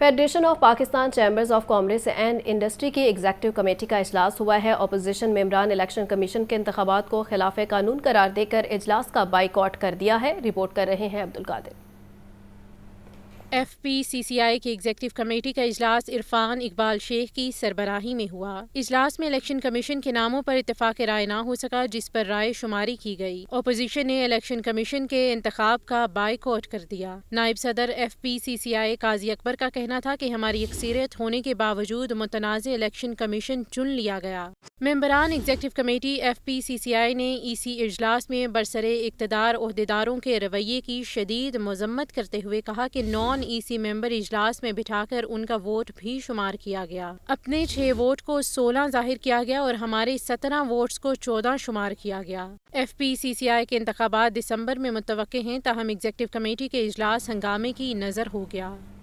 federation of Pakistan chambers of commerce and industry की executive committee का अजलास हुआ है अपोजिशन मेम्बरान इलेक्शन कमीशन के इंतबात को खिलाफ कानून करार देकर अजलास का बाइकआउट कर दिया है रिपोर्ट कर रहे हैं Abdul Qadir F P C C I की एग्जेक्टिव कमेटी का अजलास इरफान इकबाल शेख की सरबराही में हुआ अजलास में इलेक्शन कमीशन के नामों पर इतफाक़ राय ना हो सका जिस पर राय शुमारी की गई अपोजीशन ने इलेक्शन कमीशन के इंतखब का बाइकआउट कर दिया नायब सदर F P C C I Qazi Akbar का कहना था की हमारी अक्सरियत होने के बावजूद मुतनाज़ इलेक्शन कमीशन चुन लिया गया मेम्बरान executive committee F P C C I ने इसी अजलास में बरसरे इकतदार अहदेदारों के रवैये की शदीद मजम्मत करते हुए कहा की नॉन नॉन ईसी मेंबर इजलास में बिठाकर उनका वोट भी शुमार किया गया अपने छह वोट को सोलह जाहिर किया गया और हमारे सत्रह वोट्स को चौदह शुमार किया गया एफ पी सी सी आई के इंतबात दिसंबर में मुतव हैं तहम एग्जेक्टिव कमेटी के इजलास हंगामे की नज़र हो गया